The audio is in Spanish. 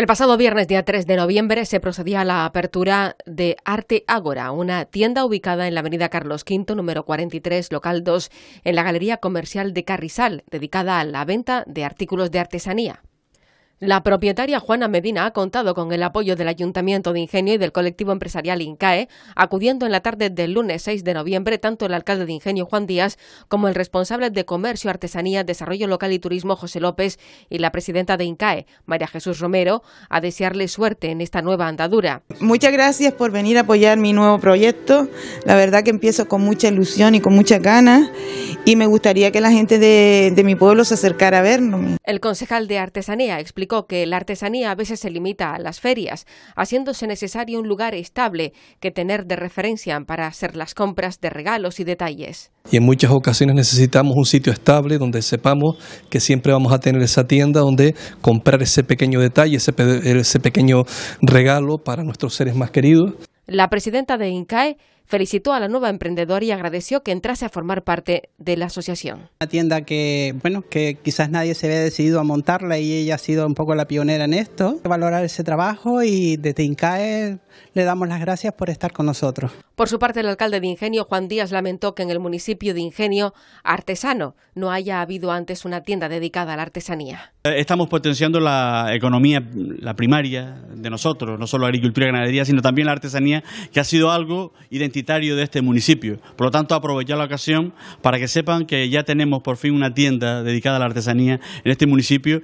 El pasado viernes, día 3 de noviembre, se procedía a la apertura de Arte Ágora, una tienda ubicada en la avenida Carlos V, número 43, local 2, en la Galería Comercial de Carrizal, dedicada a la venta de artículos de artesanía. La propietaria Juana Medina ha contado con el apoyo del Ayuntamiento de Ingenio y del colectivo empresarial INCAE, acudiendo en la tarde del lunes 6 de noviembre tanto el alcalde de Ingenio Juan Díaz como el responsable de Comercio, Artesanía, Desarrollo Local y Turismo José López y la presidenta de INCAE, María Jesús Romero, a desearle suerte en esta nueva andadura. Muchas gracias por venir a apoyar mi nuevo proyecto. La verdad que empiezo con mucha ilusión y con mucha ganas y me gustaría que la gente de, mi pueblo se acercara a vernos. El concejal de Artesanía explicó que la artesanía a veces se limita a las ferias, haciéndose necesario un lugar estable que tener de referencia para hacer las compras de regalos y detalles. Y en muchas ocasiones necesitamos un sitio estable donde sepamos que siempre vamos a tener esa tienda donde comprar ese pequeño detalle, ese pequeño regalo para nuestros seres más queridos. La presidenta de INCAE felicitó a la nueva emprendedora y agradeció que entrase a formar parte de la asociación. Una tienda que, bueno, que quizás nadie se había decidido a montarla y ella ha sido un poco la pionera en esto. Valorar ese trabajo y desde INCAE le damos las gracias por estar con nosotros. Por su parte, el alcalde de Ingenio, Juan Díaz, lamentó que en el municipio de Ingenio, artesano, no haya habido antes una tienda dedicada a la artesanía. Estamos potenciando la economía, la primaria, de nosotros, no solo agricultura y ganadería, sino también la artesanía, que ha sido algo identitario de este municipio. Por lo tanto, aprovechar la ocasión para que sepan que ya tenemos por fin una tienda dedicada a la artesanía en este municipio.